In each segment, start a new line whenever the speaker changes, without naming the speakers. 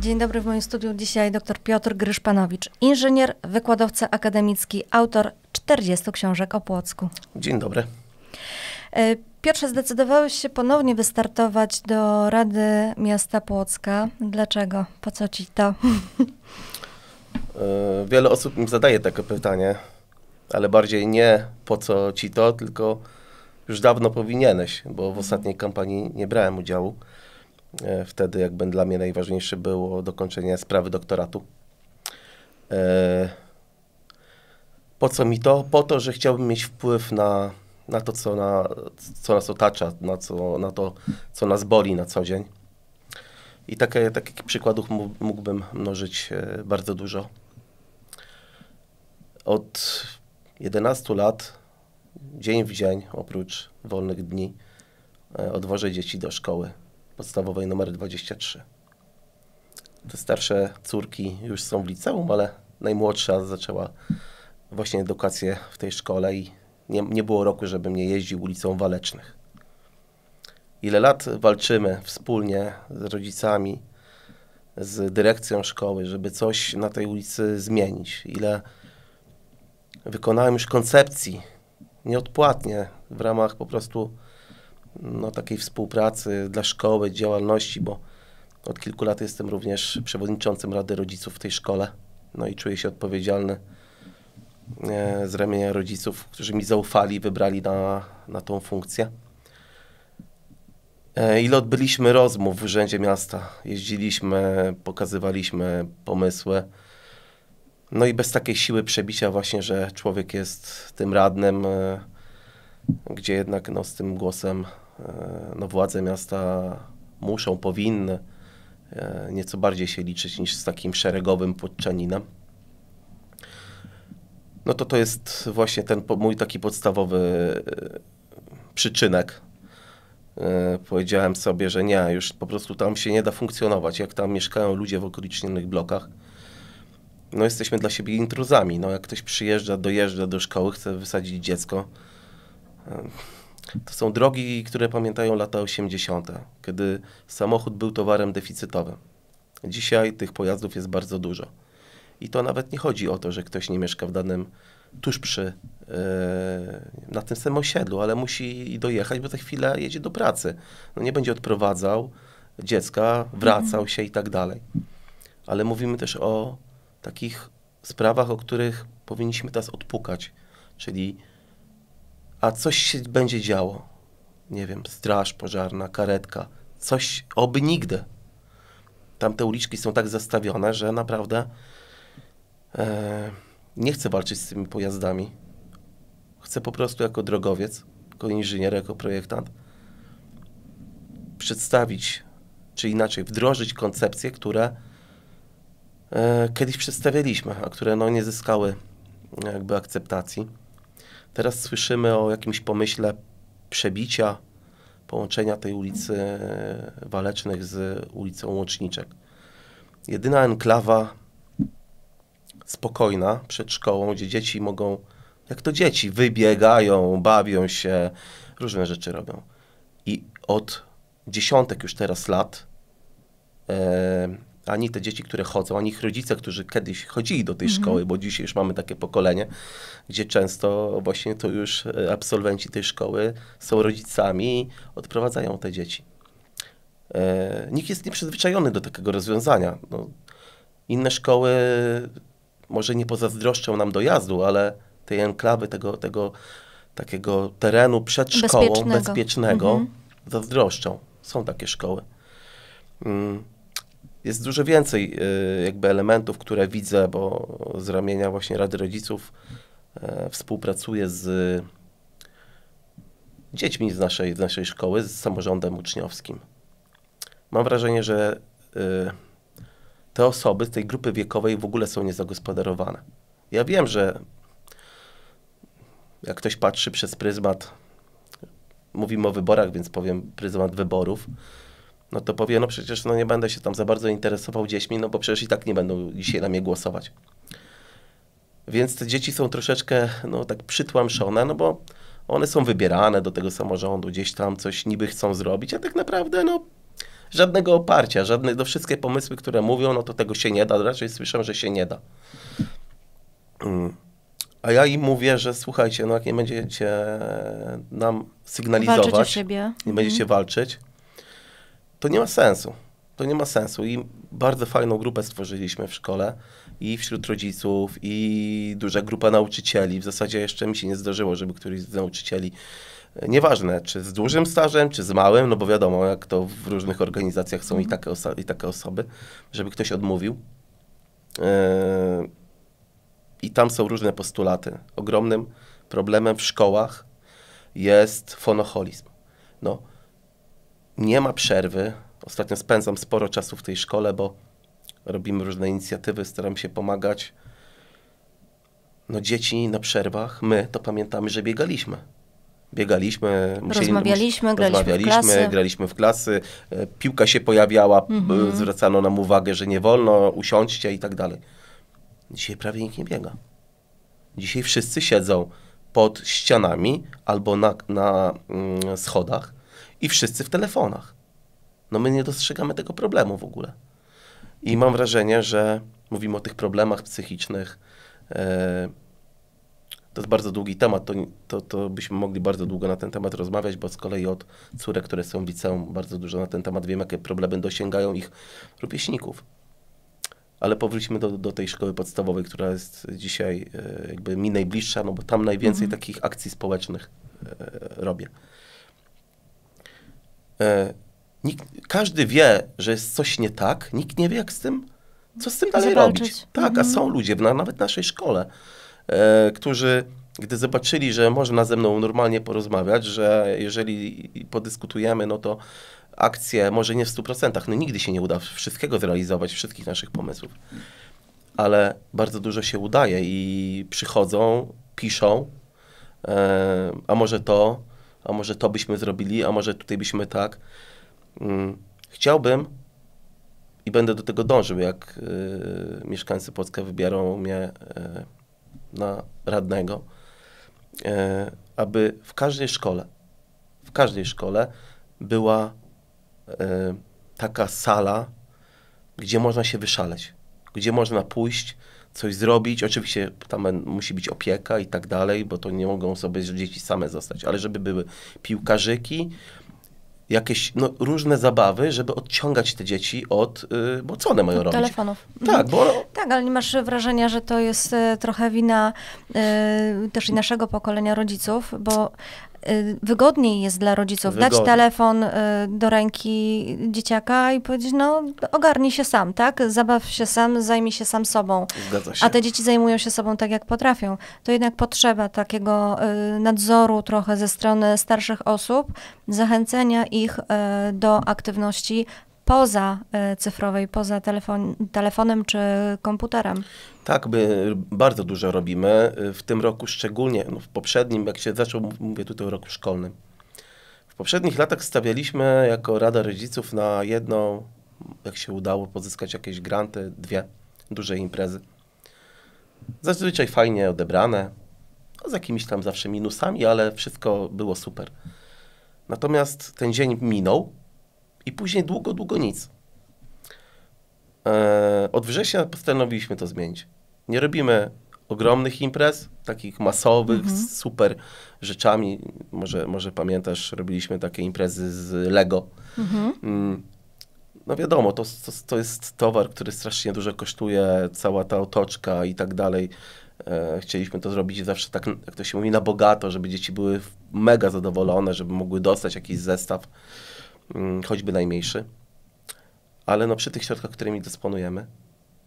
Dzień dobry, w moim studiu dzisiaj dr Piotr Gryszpanowicz, inżynier, wykładowca akademicki, autor 40 książek o
Płocku. Dzień dobry.
E, pierwsze zdecydowałeś się ponownie wystartować do Rady Miasta Płocka. Dlaczego? Po co ci to? E,
wiele osób mi zadaje takie pytanie, ale bardziej nie po co ci to, tylko już dawno powinieneś, bo w ostatniej kampanii nie brałem udziału. E, wtedy jakby dla mnie najważniejsze było dokończenie sprawy doktoratu. E, po co mi to? Po to, że chciałbym mieć wpływ na, na to, co, na, co nas otacza, na, co, na to, co nas boli na co dzień. I takie, takich przykładów mógłbym mnożyć e, bardzo dużo. Od 11 lat, dzień w dzień, oprócz wolnych dni, odwożę dzieci do szkoły podstawowej numer 23. Te starsze córki już są w liceum, ale najmłodsza zaczęła właśnie edukację w tej szkole i nie, nie było roku, żebym nie jeździł ulicą Walecznych. Ile lat walczymy wspólnie z rodzicami, z dyrekcją szkoły, żeby coś na tej ulicy zmienić. Ile wykonałem już koncepcji nieodpłatnie w ramach po prostu no, takiej współpracy dla szkoły, działalności, bo od kilku lat jestem również przewodniczącym Rady Rodziców w tej szkole. No i czuję się odpowiedzialny e, z ramienia rodziców, którzy mi zaufali, wybrali na, na tą funkcję. E, ile odbyliśmy rozmów w Urzędzie Miasta? Jeździliśmy, pokazywaliśmy pomysły. No i bez takiej siły przebicia właśnie, że człowiek jest tym radnym, e, gdzie jednak no, z tym głosem E, no, władze miasta muszą, powinny e, nieco bardziej się liczyć niż z takim szeregowym podczaninem. No to to jest właśnie ten mój taki podstawowy e, przyczynek. Powiedziałem sobie, że nie, już po prostu tam się nie da funkcjonować. Jak tam mieszkają ludzie w okolicznych blokach, no jesteśmy dla siebie intruzami. No jak ktoś przyjeżdża, dojeżdża do szkoły, chce wysadzić dziecko, to są drogi, które pamiętają lata 80., kiedy samochód był towarem deficytowym. Dzisiaj tych pojazdów jest bardzo dużo. I to nawet nie chodzi o to, że ktoś nie mieszka w danym tuż przy, yy, na tym samym osiedlu, ale musi dojechać, bo za chwilę jedzie do pracy. No nie będzie odprowadzał dziecka, wracał mhm. się i tak dalej. Ale mówimy też o takich sprawach, o których powinniśmy teraz odpukać, czyli a coś się będzie działo. Nie wiem, straż pożarna, karetka, coś, oby nigdy. Tamte uliczki są tak zastawione, że naprawdę e, nie chcę walczyć z tymi pojazdami. Chcę po prostu jako drogowiec, jako inżynier, jako projektant przedstawić, czy inaczej wdrożyć koncepcje, które e, kiedyś przedstawialiśmy, a które no, nie zyskały e, jakby akceptacji Teraz słyszymy o jakimś pomyśle przebicia, połączenia tej ulicy Walecznych z ulicą Łączniczek. Jedyna enklawa spokojna przed szkołą, gdzie dzieci mogą, jak to dzieci, wybiegają, bawią się, różne rzeczy robią. I od dziesiątek już teraz lat e, ani te dzieci, które chodzą, ani ich rodzice, którzy kiedyś chodzili do tej mhm. szkoły, bo dzisiaj już mamy takie pokolenie, gdzie często właśnie to już e, absolwenci tej szkoły są rodzicami, odprowadzają te dzieci. E, nikt jest nieprzyzwyczajony do takiego rozwiązania. No, inne szkoły może nie pozazdroszczą nam dojazdu, ale tej enklawy, tego, tego takiego terenu przed szkołą bezpiecznego, bezpiecznego mhm. zazdroszczą. Są takie szkoły. Mm jest dużo więcej y, jakby elementów, które widzę, bo z ramienia właśnie Rady Rodziców e, współpracuję z dziećmi z naszej, z naszej szkoły, z samorządem uczniowskim. Mam wrażenie, że y, te osoby z tej grupy wiekowej w ogóle są niezagospodarowane. Ja wiem, że jak ktoś patrzy przez pryzmat, mówimy o wyborach, więc powiem pryzmat wyborów, no to powie, no przecież no nie będę się tam za bardzo interesował dziećmi, no bo przecież i tak nie będą dzisiaj na mnie głosować. Więc te dzieci są troszeczkę, no tak przytłamszone, no bo one są wybierane do tego samorządu, gdzieś tam coś niby chcą zrobić, a tak naprawdę, no żadnego oparcia, żadne, do no wszystkie pomysły, które mówią, no to tego się nie da, raczej słyszę, że się nie da. Mm. A ja im mówię, że słuchajcie, no jak nie będziecie nam sygnalizować, nie będziecie mhm. walczyć, to nie ma sensu. To nie ma sensu i bardzo fajną grupę stworzyliśmy w szkole i wśród rodziców i duża grupa nauczycieli. W zasadzie jeszcze mi się nie zdarzyło, żeby któryś z nauczycieli e, nieważne, czy z dużym stażem, czy z małym, no bo wiadomo, jak to w różnych organizacjach są i mhm. takie, oso i takie osoby, żeby ktoś odmówił. Yy, I tam są różne postulaty. Ogromnym problemem w szkołach jest fonoholizm. No, nie ma przerwy. Ostatnio spędzam sporo czasu w tej szkole, bo robimy różne inicjatywy, staram się pomagać. No dzieci na przerwach, my to pamiętamy, że biegaliśmy. Biegaliśmy, musieli, rozmawialiśmy, graliśmy, rozmawialiśmy w klasy. graliśmy w klasy, e, piłka się pojawiała, e, mhm. zwracano nam uwagę, że nie wolno, usiądźcie i tak dalej. Dzisiaj prawie nikt nie biega. Dzisiaj wszyscy siedzą pod ścianami albo na, na mm, schodach i wszyscy w telefonach. No my nie dostrzegamy tego problemu w ogóle. I mam wrażenie, że mówimy o tych problemach psychicznych. E, to jest bardzo długi temat, to, to, to byśmy mogli bardzo długo na ten temat rozmawiać, bo z kolei od córek, które są w liceum, bardzo dużo na ten temat wiem, jakie problemy dosięgają ich rówieśników. Ale powróćmy do, do tej szkoły podstawowej, która jest dzisiaj e, jakby mi najbliższa, no bo tam najwięcej mhm. takich akcji społecznych e, robię. E, nikt, każdy wie, że jest coś nie tak, nikt nie wie, jak z tym, co z tym dalej Zobaczyć. robić. Tak, mhm. a są ludzie, na, nawet w naszej szkole, e, którzy, gdy zobaczyli, że można ze mną normalnie porozmawiać, że jeżeli podyskutujemy, no to akcje może nie w 100%, no nigdy się nie uda wszystkiego zrealizować, wszystkich naszych pomysłów, ale bardzo dużo się udaje i przychodzą, piszą, e, a może to, a może to byśmy zrobili, a może tutaj byśmy tak. Mm, chciałbym i będę do tego dążył, jak y, mieszkańcy Płocka wybiorą mnie y, na radnego, y, aby w każdej szkole, w każdej szkole była taka sala, gdzie można się wyszaleć, gdzie można pójść, coś zrobić. Oczywiście tam musi być opieka i tak dalej, bo to nie mogą sobie dzieci same zostać, ale żeby były piłkarzyki, jakieś no, różne zabawy, żeby odciągać te dzieci od, yy, bo co one mają od robić? telefonów.
Tak, mhm. bo... tak, ale nie masz wrażenia, że to jest y, trochę wina y, też i naszego pokolenia rodziców, bo Y, wygodniej jest dla rodziców dać telefon y, do ręki dzieciaka i powiedzieć, no ogarnij się sam, tak? Zabaw się sam, zajmij się sam sobą. Się. A te dzieci zajmują się sobą tak, jak potrafią. To jednak potrzeba takiego y, nadzoru trochę ze strony starszych osób, zachęcenia ich do aktywności poza e, cyfrowej, poza telefon, telefonem czy komputerem.
Tak, my bardzo dużo robimy. E, w tym roku szczególnie, no w poprzednim, jak się zaczął, mówię tutaj o roku szkolnym. W poprzednich latach stawialiśmy jako Rada Rodziców na jedną, jak się udało pozyskać jakieś granty, dwie duże imprezy. Zazwyczaj fajnie odebrane, no z jakimiś tam zawsze minusami, ale wszystko było super. Natomiast ten dzień minął i później długo, długo nic. E, od września postanowiliśmy to zmienić. Nie robimy ogromnych imprez, takich masowych, mhm. z super rzeczami. Może, może pamiętasz, robiliśmy takie imprezy z Lego. Mhm. Mm. No wiadomo, to, to, to, jest towar, który strasznie dużo kosztuje, cała ta otoczka i tak dalej. E, chcieliśmy to zrobić zawsze tak, jak to się mówi, na bogato, żeby dzieci były mega zadowolone, żeby mogły dostać jakiś zestaw. Mm, choćby najmniejszy, ale no przy tych środkach, którymi dysponujemy,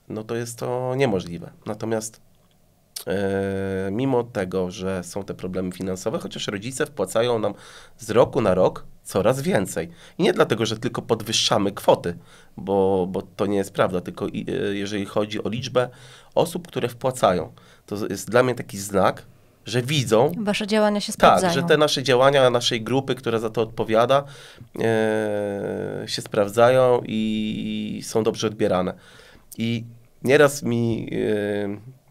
no to jest to niemożliwe. Natomiast e, mimo tego, że są te problemy finansowe, chociaż rodzice wpłacają nam z roku na rok coraz więcej. I nie dlatego, że tylko podwyższamy kwoty, bo, bo to nie jest prawda, tylko e, jeżeli chodzi o liczbę osób, które wpłacają. To jest dla mnie taki znak, że widzą.
Wasze działania się sprawdzają. Tak, że
te nasze działania, naszej grupy, która za to odpowiada, e, się sprawdzają i są dobrze odbierane. I nieraz mi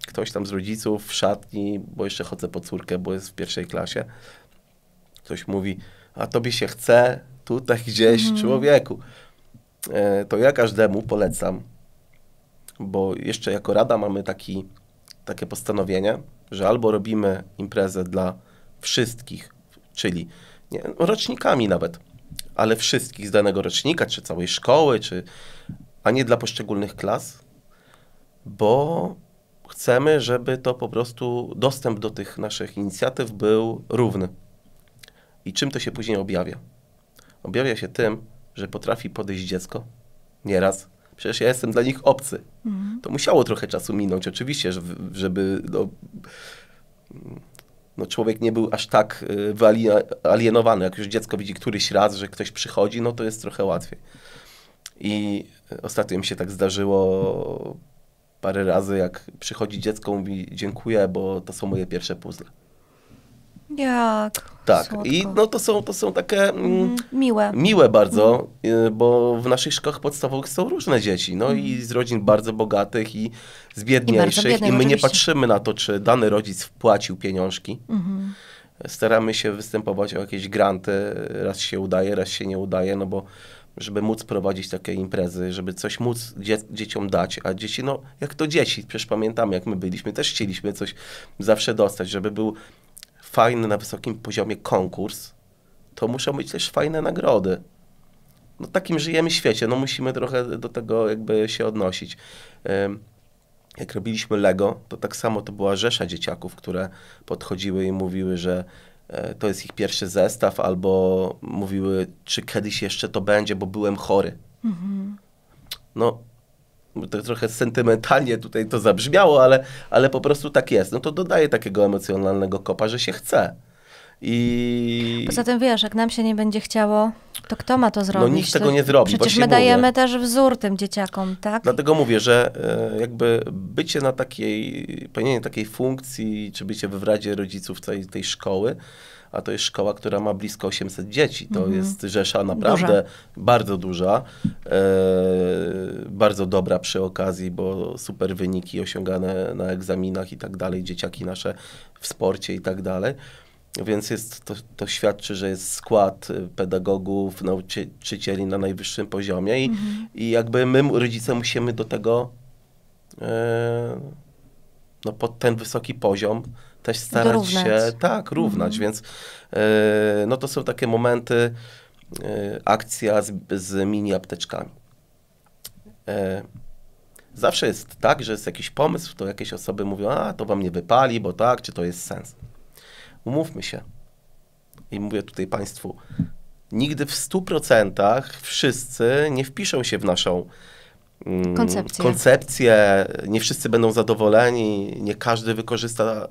e, ktoś tam z rodziców w szatni, bo jeszcze chodzę po córkę, bo jest w pierwszej klasie, ktoś mówi, a tobie się chce tutaj gdzieś, mm. człowieku. E, to ja każdemu polecam, bo jeszcze jako rada mamy taki, takie postanowienie, że albo robimy imprezę dla wszystkich, czyli nie, no, rocznikami nawet, ale wszystkich z danego rocznika, czy całej szkoły, czy, a nie dla poszczególnych klas, bo chcemy, żeby to po prostu dostęp do tych naszych inicjatyw był równy. I czym to się później objawia? Objawia się tym, że potrafi podejść dziecko nieraz Przecież ja jestem dla nich obcy. Mhm. To musiało trochę czasu minąć, oczywiście, żeby no, no człowiek nie był aż tak y, wyalienowany. Jak już dziecko widzi któryś raz, że ktoś przychodzi, no to jest trochę łatwiej. I y, ostatnio mi się tak zdarzyło parę razy, jak przychodzi dziecko, mówi dziękuję, bo to są moje pierwsze puzzle.
Jak? Tak, słodko.
i no to są, to są takie mm, mhm, miłe. miłe bardzo, mm. bo w naszych szkołach podstawowych są różne dzieci, no mm. i mhm. z rodzin bardzo bogatych i z biedniejszych i, i my oczywiście. nie patrzymy na to, czy dany rodzic wpłacił pieniążki. -hmm. Staramy się występować o jakieś granty, raz się udaje, raz się nie udaje, no bo żeby móc prowadzić takie imprezy, żeby coś móc dzie dzieciom dać, a dzieci, no jak to dzieci, przecież pamiętamy, jak my byliśmy, też chcieliśmy coś zawsze dostać, żeby był fajny na wysokim poziomie konkurs, to muszą być też fajne nagrody. No takim żyjemy świecie, no musimy trochę do tego jakby się odnosić. Jak robiliśmy Lego, to tak samo to była rzesza dzieciaków, które podchodziły i mówiły, że e, to jest ich pierwszy zestaw, albo mówiły, czy kiedyś jeszcze to będzie, bo byłem chory. Mhm. No, to trochę sentymentalnie tutaj to zabrzmiało, ale, ale po prostu tak jest. No to dodaje takiego emocjonalnego kopa, że się chce. I... Poza
tym wiesz, jak nam się nie będzie chciało, to kto ma to no, zrobić? No nikt tego nie zrobi. Przecież my dajemy mówię. też wzór tym dzieciakom, tak?
Dlatego mówię, że e, jakby bycie na takiej, pełnienie takiej funkcji, czy bycie w Radzie Rodziców tej, tej szkoły, a to jest szkoła, która ma blisko 800 dzieci. To mhm. jest rzesza naprawdę duża. bardzo duża, e, bardzo dobra przy okazji, bo super wyniki osiągane na egzaminach i tak dalej, dzieciaki nasze w sporcie i tak dalej. Więc jest, to, to świadczy, że jest skład pedagogów, nauczycieli na najwyższym poziomie i, mhm. i jakby my, rodzice, musimy do tego e, no, pod ten wysoki poziom też starać dorównać. się tak równać, mhm. więc e, no to są takie momenty, e, akcja z, z mini apteczkami. E, zawsze jest tak, że jest jakiś pomysł, to jakieś osoby mówią, a to wam nie wypali, bo tak, czy to jest sens. Umówmy się. I mówię tutaj Państwu, nigdy w 100% wszyscy nie wpiszą się w naszą mm, koncepcję. koncepcję. Nie wszyscy będą zadowoleni, nie każdy wykorzysta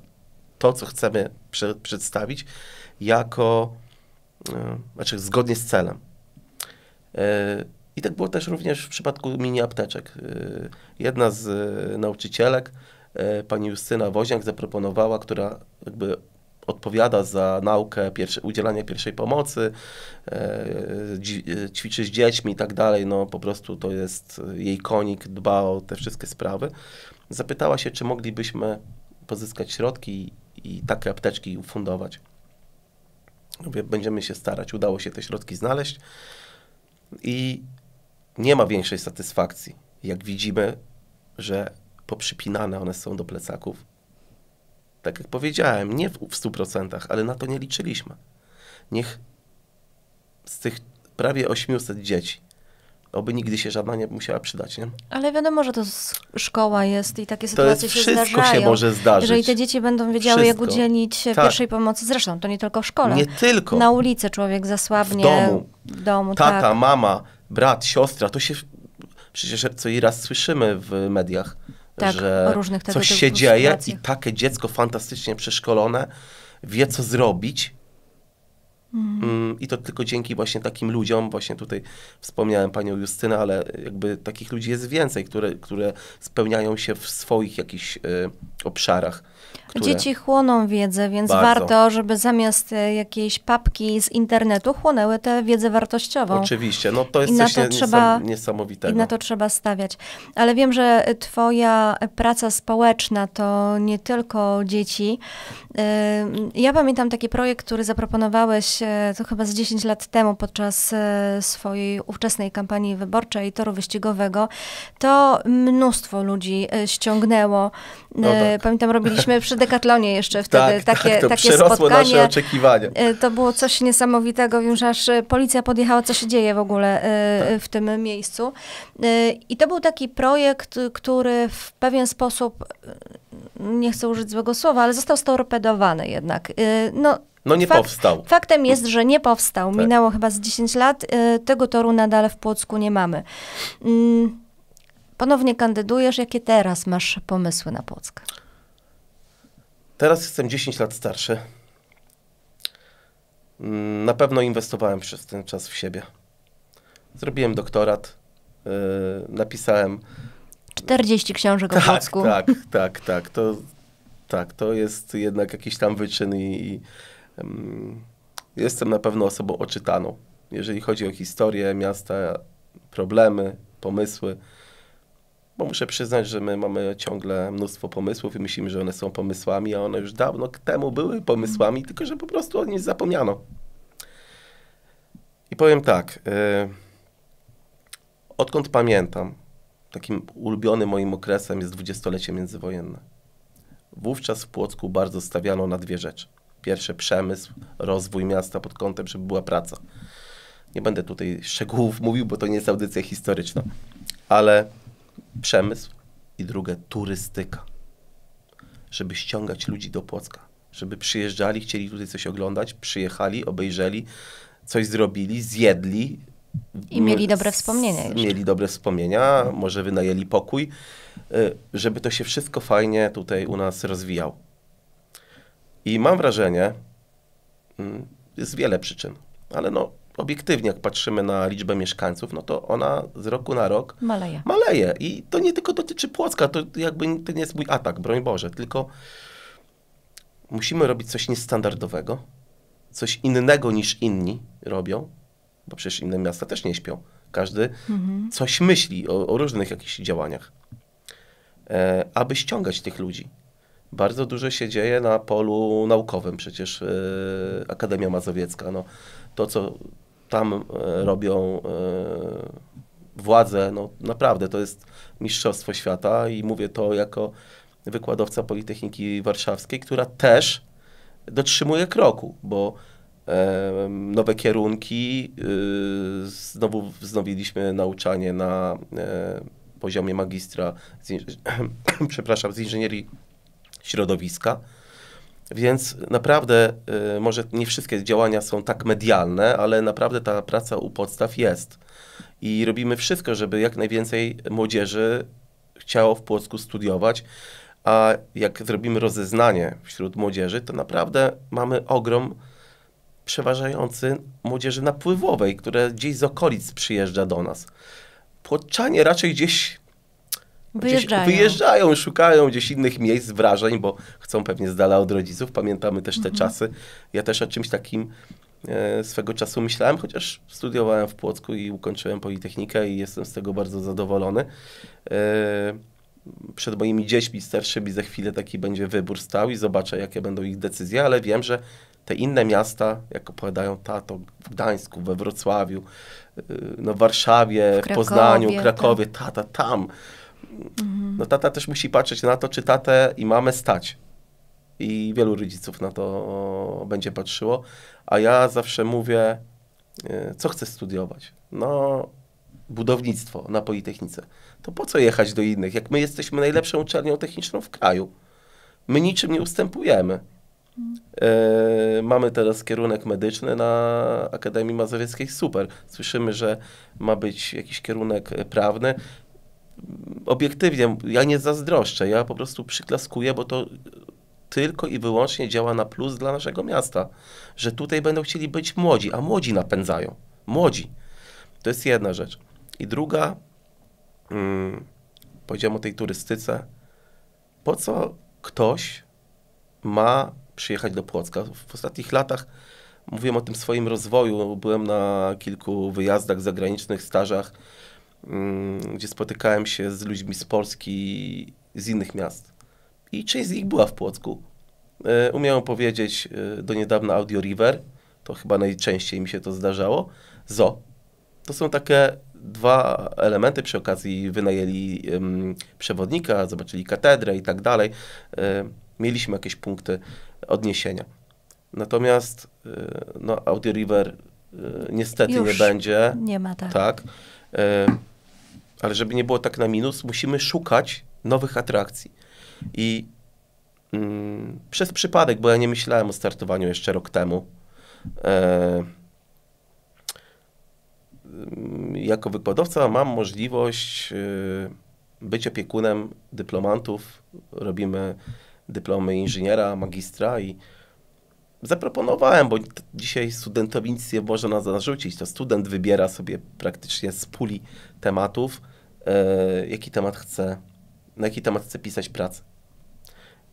to, co chcemy prze, przedstawić, jako, e, znaczy zgodnie z celem. E, I tak było też również w przypadku mini apteczek. E, jedna z nauczycielek, pani Justyna Woźniak, zaproponowała, która jakby odpowiada za naukę udzielanie udzielania pierwszej pomocy, ćwiczy z dziećmi i tak dalej, no po prostu to jest jej konik, dba o te wszystkie sprawy. Zapytała się, czy moglibyśmy pozyskać środki i takie apteczki ufundować. Będziemy się starać, udało się te środki znaleźć i nie ma większej satysfakcji, jak widzimy, że poprzypinane one są do plecaków. Tak jak powiedziałem, nie w, w 100%, ale na to nie liczyliśmy. Niech z tych prawie 800 dzieci oby nigdy się żadna nie musiała przydać. Nie?
Ale wiadomo, że to szkoła jest i takie to sytuacje jest, się zdarzają. się może zdarzyć. Jeżeli te dzieci będą wiedziały, wszystko. jak udzielić tak. pierwszej pomocy, zresztą to nie tylko w szkole. Nie tylko. Na ulicy człowiek zasłabnie. W domu. W domu Tata, tak.
mama, brat, siostra, to się przecież co i raz słyszymy w mediach,
tak, że coś się dzieje
i takie dziecko fantastycznie przeszkolone wie, co zrobić, Mhm. Mm. I to tylko dzięki właśnie takim ludziom, właśnie tutaj wspomniałem panią Justynę, ale jakby takich ludzi jest więcej, które, które spełniają się w swoich jakichś y, obszarach. Które... Dzieci
chłoną wiedzę, więc Bardzo. warto, żeby zamiast y, jakiejś papki z internetu chłonęły tę wiedzę wartościową.
Oczywiście, no to jest I coś to niesam trzeba, niesamowitego. I na to
trzeba stawiać. Ale wiem, że twoja praca społeczna to nie tylko dzieci. Y, ja pamiętam taki projekt, który zaproponowałeś to chyba z 10 lat temu podczas e, swojej ówczesnej kampanii wyborczej toru wyścigowego, to mnóstwo ludzi e, ściągnęło. E, no tak. Pamiętam, robiliśmy przy Dekatlonie jeszcze wtedy tak, takie, tak, to takie spotkanie. nasze
oczekiwania.
To było coś niesamowitego, wiem, że aż policja podjechała, co się dzieje w ogóle tak. w tym miejscu. I to był taki projekt, który w pewien sposób nie chcę użyć złego słowa, ale został storpedowany jednak. Y, no,
no nie powstał.
Faktem jest, że nie powstał. Tak. Minęło chyba z 10 lat. Y, tego toru nadal w Płocku nie mamy. Mm, ponownie kandydujesz. Jakie teraz masz pomysły na
Płock? Teraz jestem 10 lat starszy. Mm, na pewno inwestowałem przez ten czas w siebie. Zrobiłem doktorat, y, napisałem
40 książek tak, o Płocku. Tak,
tak, tak. To, tak, to jest jednak jakiś tam wyczyn i, i um, jestem na pewno osobą oczytaną. Jeżeli chodzi o historię miasta, problemy, pomysły, bo muszę przyznać, że my mamy ciągle mnóstwo pomysłów i myślimy, że one są pomysłami, a one już dawno temu były pomysłami, mm. tylko że po prostu o nich zapomniano. I powiem tak, yy, odkąd pamiętam, takim ulubionym moim okresem jest dwudziestolecie międzywojenne. Wówczas w Płocku bardzo stawiano na dwie rzeczy. Pierwsze przemysł, rozwój miasta pod kątem, żeby była praca. Nie będę tutaj szczegółów mówił, bo to nie jest audycja historyczna, ale przemysł i drugie turystyka. Żeby ściągać ludzi do Płocka, żeby przyjeżdżali, chcieli tutaj coś oglądać, przyjechali, obejrzeli, coś zrobili, zjedli,
i mieli dobre wspomnienia. Jeszcze.
Mieli dobre wspomnienia, może wynajęli pokój, y, żeby to się wszystko fajnie tutaj u nas rozwijało. I mam wrażenie, mm, jest wiele przyczyn, ale no obiektywnie, jak patrzymy na liczbę mieszkańców, no to ona z roku na rok maleje. maleje. I to nie tylko dotyczy Płocka, to jakby to nie jest mój atak, broń Boże, tylko musimy robić coś niestandardowego, coś innego niż inni robią, bo przecież inne miasta też nie śpią. Każdy mhm. coś myśli o, o, różnych jakichś działaniach, e, aby ściągać tych ludzi. Bardzo dużo się dzieje na polu naukowym, przecież e, Akademia Mazowiecka, no, to co tam e, robią e, władze, no naprawdę to jest mistrzostwo świata i mówię to jako wykładowca Politechniki Warszawskiej, która też dotrzymuje kroku, bo nowe kierunki. Y, znowu wznowiliśmy nauczanie na e, poziomie magistra, z przepraszam, z inżynierii środowiska. Więc naprawdę, y, może nie wszystkie działania są tak medialne, ale naprawdę ta praca u podstaw jest. I robimy wszystko, żeby jak najwięcej młodzieży chciało w Płocku studiować. A jak zrobimy rozeznanie wśród młodzieży, to naprawdę mamy ogrom przeważający młodzieży napływowej, która gdzieś z okolic przyjeżdża do nas. Płoczanie raczej gdzieś
Wyjeżdżają. Gdzieś
wyjeżdżają, szukają gdzieś innych miejsc, wrażeń, bo chcą pewnie z dala od rodziców. Pamiętamy też te mhm. czasy. Ja też o czymś takim e, swego czasu myślałem, chociaż studiowałem w Płocku i ukończyłem Politechnikę i jestem z tego bardzo zadowolony. E, przed moimi dziećmi starszymi za chwilę taki będzie wybór stał i zobaczę, jakie będą ich decyzje, ale wiem, że te inne miasta, jak opowiadają tato, w Gdańsku, we Wrocławiu, y, no w Warszawie, w, Krakowie, Poznaniu, Krakowie, tak. tata tam. Mhm. No tata też musi patrzeć na to, czy tatę i mamę stać. I wielu rodziców na to będzie patrzyło. A ja zawsze mówię, y, co chcę studiować? No, budownictwo na Politechnice. To po co jechać do innych, jak my jesteśmy najlepszą uczelnią techniczną w kraju? My niczym nie ustępujemy. E, mamy teraz kierunek medyczny na Akademii Mazowieckiej. Super. Słyszymy, że ma być jakiś kierunek e, prawny. Obiektywnie, ja nie zazdroszczę, ja po prostu przyklaskuję, bo to tylko i wyłącznie działa na plus dla naszego miasta, że tutaj będą chcieli być młodzi, a młodzi napędzają. Młodzi. To jest jedna rzecz. I druga, hmm, powiedziałem o tej turystyce. Po co ktoś ma przyjechać do Płocka. W ostatnich latach mówiłem o tym swoim rozwoju. Byłem na kilku wyjazdach zagranicznych, stażach, mm, gdzie spotykałem się z ludźmi z Polski, z innych miast. I część z nich była w Płocku. E, umiałem powiedzieć e, do niedawna Audio River, to chyba najczęściej mi się to zdarzało. Zo. To są takie dwa elementy. Przy okazji wynajęli przewodnika, zobaczyli katedrę i tak dalej. E, mieliśmy jakieś punkty odniesienia. Natomiast y, no, Audio River y, niestety Już nie będzie. Nie ma tak. tak. Y, ale żeby nie było tak na minus, musimy szukać nowych atrakcji. I mm, przez przypadek, bo ja nie myślałem o startowaniu jeszcze rok temu, e, jako wykładowca mam możliwość e, być opiekunem dyplomantów. Robimy dyplomy inżyniera, magistra i zaproponowałem, bo dzisiaj studentowi nic nie można zarzucić. To student wybiera sobie praktycznie z puli tematów, yy, jaki temat chce, na jaki temat chce pisać pracę.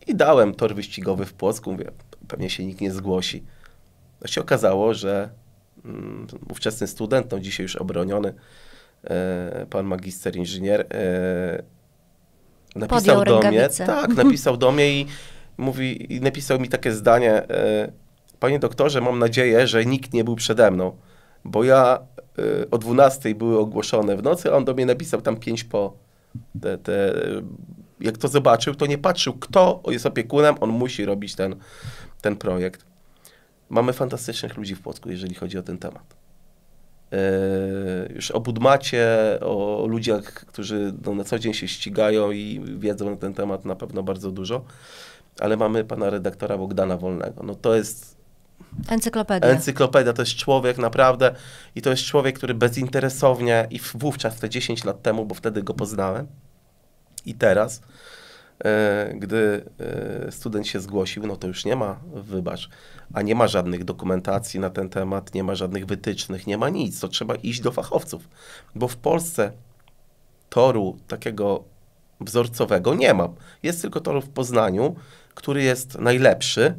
I dałem tor wyścigowy w Płocku, mówię, pewnie się nikt nie zgłosi. No się okazało, że mm, ówczesny student, no dzisiaj już obroniony, yy, pan magister inżynier, yy, napisał do mnie. Tak, napisał do mnie i mówi, i napisał mi takie zdanie. E, Panie doktorze, mam nadzieję, że nikt nie był przede mną, bo ja e, o 12 były ogłoszone w nocy, a on do mnie napisał tam 5 po. Te, te, jak to zobaczył, to nie patrzył, kto jest opiekunem, on musi robić ten, ten projekt. Mamy fantastycznych ludzi w Płocku, jeżeli chodzi o ten temat. Yy, już o Budmacie, o ludziach, którzy no, na co dzień się ścigają i wiedzą na ten temat na pewno bardzo dużo, ale mamy pana redaktora Bogdana Wolnego. No to jest...
Encyklopedia.
Encyklopedia, to jest człowiek naprawdę i to jest człowiek, który bezinteresownie i wówczas, te 10 lat temu, bo wtedy go poznałem i teraz, E, gdy e, student się zgłosił, no to już nie ma, wybacz, a nie ma żadnych dokumentacji na ten temat, nie ma żadnych wytycznych, nie ma nic, to trzeba iść do fachowców, bo w Polsce toru takiego wzorcowego nie ma. Jest tylko tor w Poznaniu, który jest najlepszy,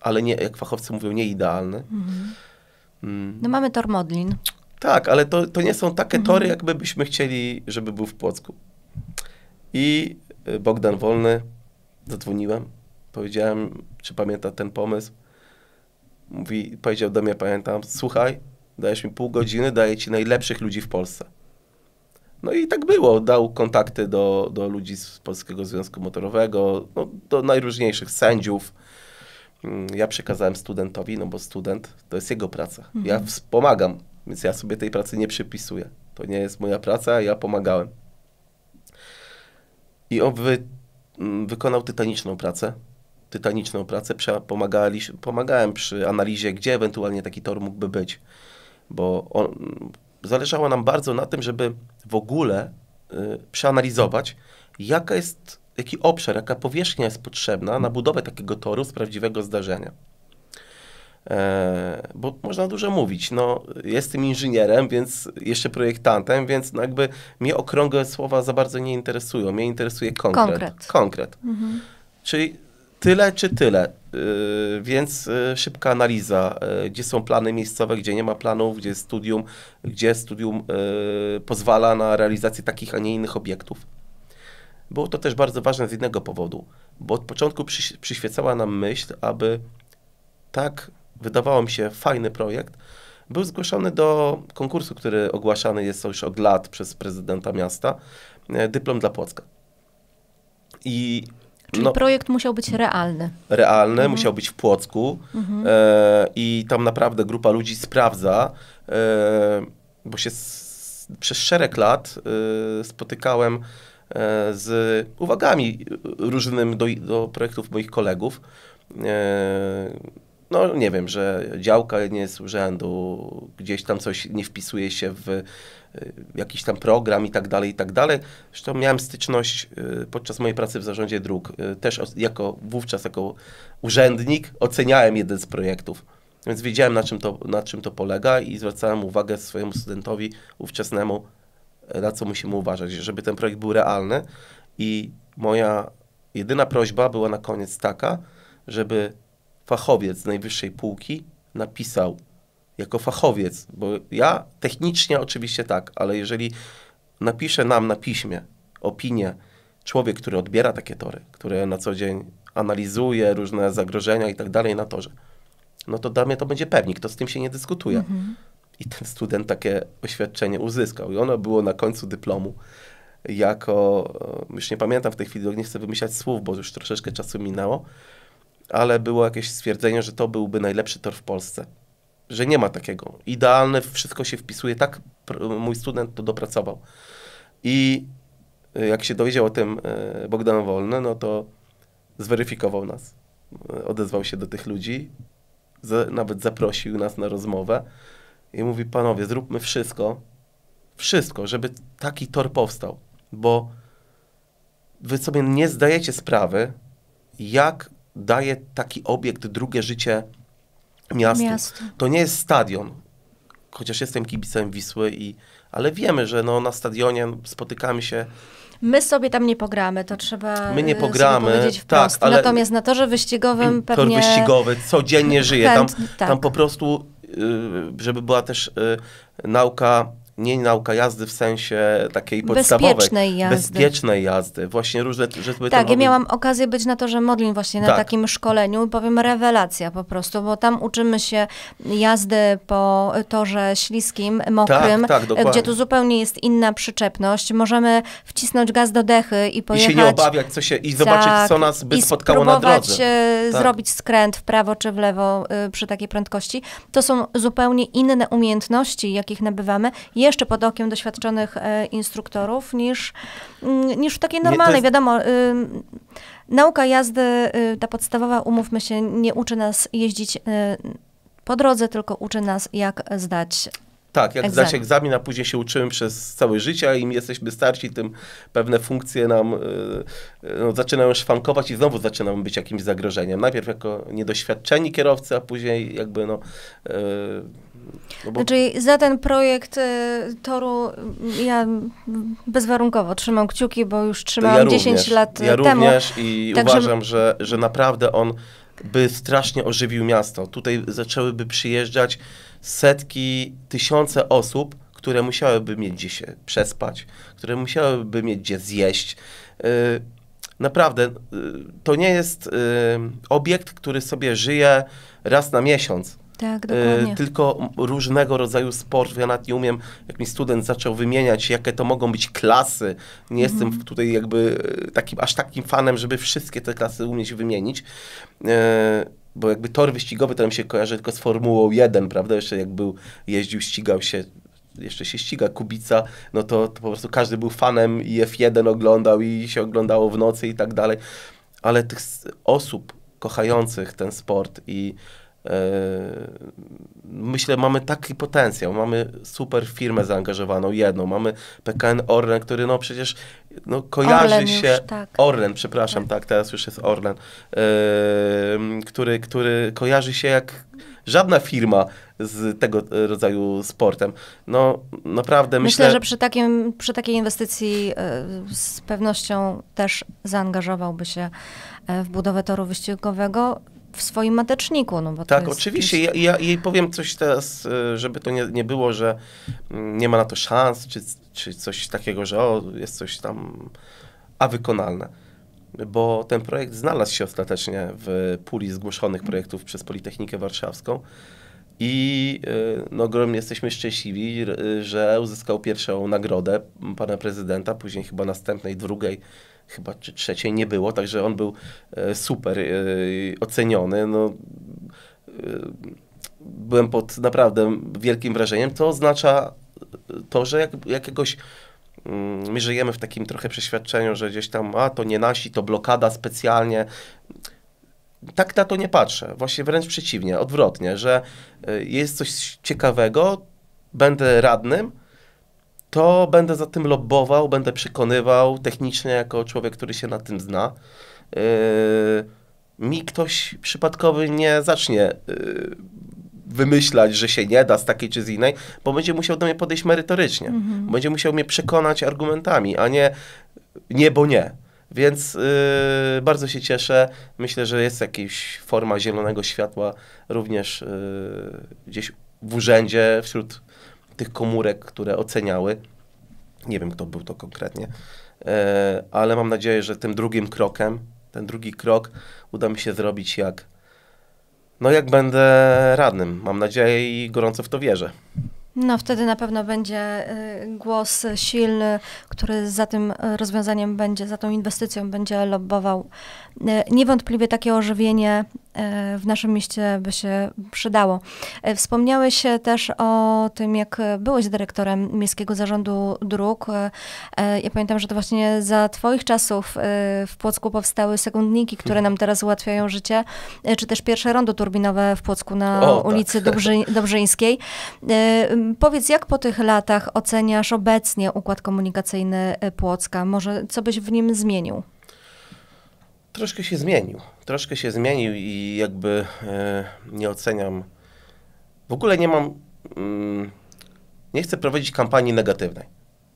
ale nie, jak fachowcy mówią, nie idealny. Mhm. Mm. No
mamy tor Modlin. Tak, ale
to, to nie są takie mhm. tory, jakby byśmy chcieli, żeby był w Płocku. I Y, Bogdan Wolny, zadzwoniłem, powiedziałem, czy pamięta ten pomysł. Mówi, powiedział do mnie, pamiętam, słuchaj, dajesz mi pół godziny, daję ci najlepszych ludzi w Polsce. No i tak było. Dał kontakty do, do ludzi z Polskiego Związku Motorowego, no, do najróżniejszych sędziów. Mm, ja przekazałem studentowi, no bo student to jest jego praca. Mhm. Ja wspomagam, więc ja sobie tej pracy nie przypisuję. To nie jest moja praca, ja pomagałem. I on wy, mm, wykonał tytaniczną pracę. Tytaniczną pracę. Pomagali, pomagałem przy analizie, gdzie ewentualnie taki tor mógłby być. Bo on, mm, zależało nam bardzo na tym, żeby w ogóle y, przeanalizować, jaka jest, jaki obszar, jaka powierzchnia jest potrzebna na budowę takiego toru z prawdziwego zdarzenia. E, bo można dużo mówić. No, jestem inżynierem, więc jeszcze projektantem, więc no jakby mnie okrągłe słowa za bardzo nie interesują. Mnie interesuje konkret. Konkret. konkret. Mhm. Czyli tyle czy tyle. E, więc e, szybka analiza, gdzie są plany miejscowe, gdzie nie ma planów, gdzie studium, gdzie studium pozwala na realizację takich, a nie innych obiektów. Było to też bardzo ważne z innego powodu, bo od początku przyświecała nam myśl, aby tak wydawało mi się fajny projekt, był zgłoszony do konkursu, który ogłaszany jest już od lat przez prezydenta miasta, e, dyplom dla Płocka. I Czyli no, projekt
musiał być realny.
Realny, mhm. musiał być w Płocku mhm. e, i tam naprawdę grupa ludzi sprawdza, e, bo się z, przez szereg lat e, spotykałem e, z uwagami różnymi do, do projektów moich kolegów e, no nie wiem, że działka nie jest urzędu, gdzieś tam coś nie wpisuje się w y, jakiś tam program i tak dalej, i tak dalej. Zresztą miałem styczność y, podczas mojej pracy w zarządzie dróg. Y, też jako, wówczas jako urzędnik oceniałem jeden z projektów. Więc wiedziałem, na czym, to, na czym to polega i zwracałem uwagę swojemu studentowi ówczesnemu, na co musimy uważać, żeby ten projekt był realny. I moja jedyna prośba była na koniec taka, żeby fachowiec najwyższej półki napisał jako fachowiec, bo ja technicznie oczywiście tak, ale jeżeli napisze nam na piśmie opinię człowiek, który odbiera takie tory, który na co dzień analizuje różne zagrożenia i tak dalej na torze, no to dla mnie to będzie pewnik, to z tym się nie dyskutuje. Mhm. I ten student takie oświadczenie uzyskał i ono było na końcu dyplomu jako, e, już nie pamiętam w tej chwili, nie chcę wymyślać słów, bo już troszeczkę czasu minęło, ale było jakieś stwierdzenie, że to byłby najlepszy tor w Polsce. Że nie ma takiego. Idealne, wszystko się wpisuje. Tak mój student to dopracował. I e, jak się dowiedział o tym e, Bogdan Wolny, no to zweryfikował nas. E, odezwał się do tych ludzi, nawet zaprosił nas na rozmowę i mówi: Panowie, zróbmy wszystko, wszystko, żeby taki tor powstał, bo wy sobie nie zdajecie sprawy, jak daje taki obiekt drugie życie miastu. Miasto. To nie jest stadion, chociaż jestem kibicem Wisły, i, ale wiemy, że no, na stadionie spotykamy się
My sobie tam nie pogramy, to trzeba My nie e, pogramy, powiedzieć
Tak, ale Natomiast
na torze wyścigowym mm, pewnie... Tor wyścigowy
codziennie żyje. tam, tak. tam po prostu, y, żeby była też y, nauka nie nauka jazdy w sensie takiej podstawowej. Bezpiecznej jazdy. Bezpiecznej jazdy. Właśnie różne żeby Tak, ja miałam
okazję być na torze Modlin właśnie na tak. takim szkoleniu. Powiem rewelacja po prostu, bo tam uczymy się jazdy po torze śliskim, mokrym, tak, tak, gdzie tu zupełnie jest inna przyczepność. Możemy wcisnąć gaz do dechy i pojechać. I się nie obawiać, co się, i zobaczyć, tak, co nas by spotkało na drodze. E, tak. zrobić skręt w prawo czy w lewo y, przy takiej prędkości. To są zupełnie inne umiejętności, jakich nabywamy jeszcze pod okiem doświadczonych e, instruktorów niż, mm, niż w takiej normalnej, jest... wiadomo. Y, nauka jazdy, y, ta podstawowa, umówmy się, nie uczy nas jeździć y, po drodze, tylko uczy nas, jak zdać
tak, jak egzamin. zdać egzamin, a później się uczymy przez całe życie, a im jesteśmy starsi, tym pewne funkcje nam no, zaczynają szwankować i znowu zaczynamy być jakimś zagrożeniem. Najpierw jako niedoświadczeni kierowcy, a później jakby no, yy, no bo...
Znaczy za ten projekt y, toru ja bezwarunkowo trzymam kciuki, bo już trzymałam ja 10 również, lat y, ja temu. Ja również i tak, uważam,
że, że naprawdę on by strasznie ożywił miasto. Tutaj zaczęłyby przyjeżdżać setki, tysiące osób, które musiałyby mieć gdzie się przespać, które musiałyby mieć gdzie zjeść. Y, naprawdę, y, to nie jest obiekt, który sobie żyje raz na miesiąc. Tak, e, dokładnie. tylko różnego rodzaju sport. Ja nawet nie umiem, jak mi student zaczął wymieniać, jakie to mogą być klasy. Nie mhm. jestem tutaj jakby e, takim, aż takim fanem, żeby wszystkie te klasy umieć wymienić. E, bo jakby tor wyścigowy to nam się kojarzy tylko z Formułą 1, prawda? Jeszcze jak był, jeździł, ścigał się jeszcze się ściga Kubica, no to, to po prostu każdy był fanem i F1 oglądał i się oglądało w nocy i tak dalej. Ale tych osób kochających ten sport i E, myślę, mamy taki potencjał, mamy super firmę zaangażowaną, jedną, mamy PKN Orlen, który no przecież no, kojarzy Orlen się... Już, tak. Orlen, przepraszam, tak. tak. teraz już jest Orlen, yy, który, który kojarzy się jak żadna firma z tego e, rodzaju sportem. No naprawdę myślę... Myślę, że przy,
takim, przy takiej inwestycji yy, z pewnością też zaangażowałby się w budowę toru wyścigowego, w swoim mateczniku. No bo tak, oczywiście.
Jest... Ja, ja jej powiem coś teraz, e, żeby to nie, nie było, że mm, nie ma na to szans, czy, czy coś takiego, że o, jest coś tam a wykonalne. Bo ten projekt znalazł się ostatecznie w puli zgłoszonych projektów przez Politechnikę Warszawską. I e, no, ogromnie jesteśmy szczęśliwi, że uzyskał pierwszą nagrodę pana prezydenta, później chyba następnej, drugiej chyba czy trzeciej nie było, także on był e, super e, oceniony. No, e, byłem pod naprawdę wielkim wrażeniem. To oznacza to, że jak, jakiegoś mm, my żyjemy w takim trochę przeświadczeniu, że gdzieś tam, a to nie nasi, to blokada specjalnie. Tak na to nie patrzę. Właśnie wręcz przeciwnie, odwrotnie, że jest coś ciekawego, będę radnym, to będę za tym lobbował, będę przekonywał technicznie jako człowiek, który się na tym zna. Yy, mi ktoś przypadkowy nie zacznie yy, wymyślać, że się nie da z takiej czy z innej, bo będzie musiał do mnie podejść merytorycznie. Mm -hmm. Będzie musiał mnie przekonać argumentami, a nie nie, bo nie. Więc yy, bardzo się cieszę. Myślę, że jest jakaś forma zielonego światła również yy, gdzieś w urzędzie, wśród tych komórek, które oceniały. Nie wiem, kto był to konkretnie, e, ale mam nadzieję, że tym drugim krokiem, ten drugi krok uda mi się zrobić jak, no jak będę radnym. Mam nadzieję i gorąco w to wierzę.
No, wtedy na pewno będzie y, głos silny, który za tym rozwiązaniem będzie, za tą inwestycją będzie lobbował. Y, niewątpliwie takie ożywienie E, w naszym mieście by się przydało. E, wspomniałeś e, też o tym, jak byłeś dyrektorem Miejskiego Zarządu Dróg. Ja pamiętam, że to właśnie za Twoich czasów w Płocku powstały sekundniki, które nam teraz ułatwiają życie, czy też pierwsze rondo turbinowe w Płocku na o, tak. ulicy tak. Dobrzy, Dobrzyńskiej. Powiedz, jak po tych latach oceniasz obecnie układ komunikacyjny Płocka? Może co byś w nim zmienił? troszkę się zmienił.
Troszkę się zmienił i jakby e, nie oceniam. W ogóle nie mam. Mm, nie chcę prowadzić kampanii negatywnej.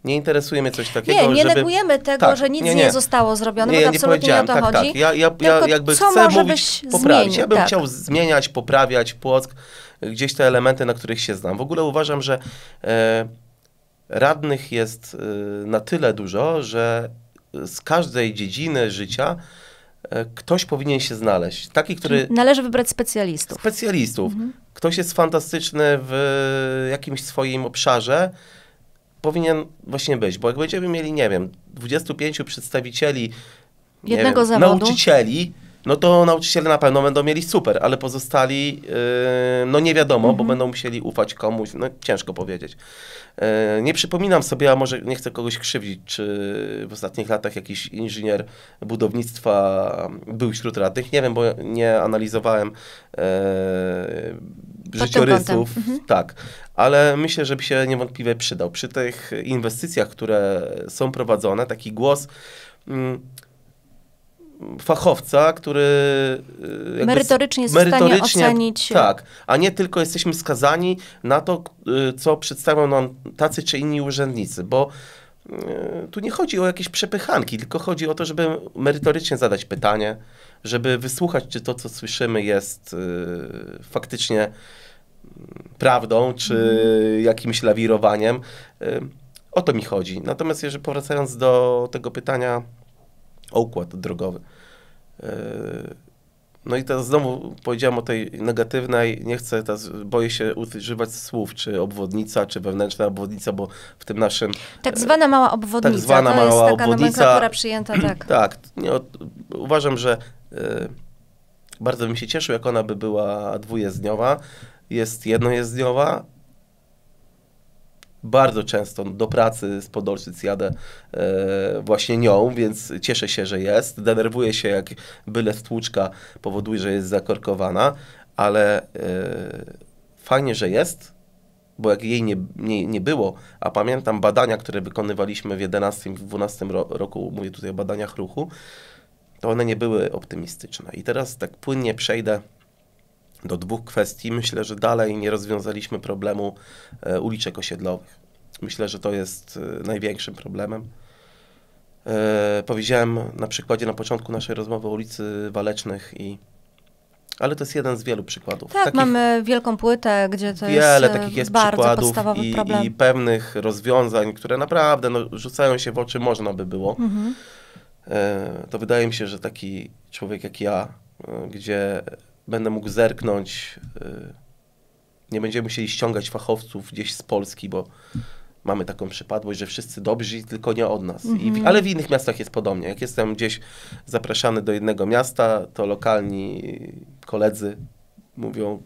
Nie interesuje mnie coś takiego, Nie, nie żeby... negujemy tego, tak, że nic nie, nie. nie
zostało zrobione, nie, bo ja absolutnie nie o to tak, chodzi. Tak. Ja, ja, ja jakby co chcę mówić, byś poprawić. Zmienił, ja bym tak. chciał
zmieniać, poprawiać, płock, gdzieś te elementy, na których się znam. W ogóle uważam, że e, radnych jest e, na tyle dużo, że z każdej dziedziny życia E, ktoś powinien się znaleźć. Taki, który...
Należy wybrać specjalistów.
Specjalistów. Mhm. Ktoś jest fantastyczny w jakimś swoim obszarze, powinien właśnie być, bo jak będziemy mieli, nie wiem, 25 przedstawicieli, jednego wiem, zawodu, nauczycieli, no to nauczyciele na pewno będą mieli super, ale pozostali, yy, no nie wiadomo, mhm. bo będą musieli ufać komuś, no ciężko powiedzieć. Yy, nie przypominam sobie, a może nie chcę kogoś krzywdzić, czy w ostatnich latach jakiś inżynier budownictwa był wśród radnych. Nie wiem, bo nie analizowałem yy, życiorysów. Mhm. Tak, ale myślę, że by się niewątpliwie przydał. Przy tych inwestycjach, które są prowadzone, taki głos. Yy, fachowca, który e, merytorycznie jest merytorycznie, w stanie ocenić. Tak, a nie tylko jesteśmy skazani na to, e, co przedstawią nam tacy czy inni urzędnicy, bo e, tu nie chodzi o jakieś przepychanki, tylko chodzi o to, żeby merytorycznie zadać pytanie, żeby wysłuchać, czy to, co słyszymy, jest faktycznie mm, prawdą, czy mhm. jakimś lawirowaniem. O to mi chodzi. Natomiast jeżeli powracając do tego pytania, układ drogowy. Yy, no i teraz znowu powiedziałem o tej negatywnej, nie chcę, teraz boję się używać słów, czy obwodnica, czy wewnętrzna obwodnica, bo w tym naszym... Tak e, zwana mała obwodnica, tak zwana to mała jest taka nomenklatura przyjęta, tak. tak, nie, uważam, że y, bardzo bym się cieszył, jak ona by była dwujezdniowa, jest jednojezdniowa, bardzo często do pracy z Podolszyc jadę e, właśnie nią, więc cieszę się, że jest. Denerwuję się, jak byle stłuczka powoduje, że jest zakorkowana, ale e, fajnie, że jest, bo jak jej nie, nie, nie było, a pamiętam badania, które wykonywaliśmy w 11 w 12 roku, mówię tutaj o badaniach ruchu, to one nie były optymistyczne. I teraz tak płynnie przejdę do dwóch kwestii. Myślę, że dalej nie rozwiązaliśmy problemu e, uliczek osiedlowych. Myślę, że to jest e, największym problemem. E, powiedziałem na przykładzie na początku naszej rozmowy o ulicy Walecznych i ale to jest jeden z wielu przykładów. Tak, takich
mamy wielką płytę, gdzie to wiele jest takich jest bardzo przykładów podstawowy i, problem. i
pewnych rozwiązań, które naprawdę no, rzucają się w oczy, można by było. Mhm. To wydaje mi się, że taki człowiek jak ja, gdzie będę mógł zerknąć. Y, nie będziemy musieli ściągać fachowców gdzieś z Polski, bo mamy taką przypadłość, że wszyscy dobrzy, tylko nie od nas. Mhm. ale w innych miastach jest podobnie. Jak jestem gdzieś zapraszany do jednego miasta, to lokalni koledzy mówią,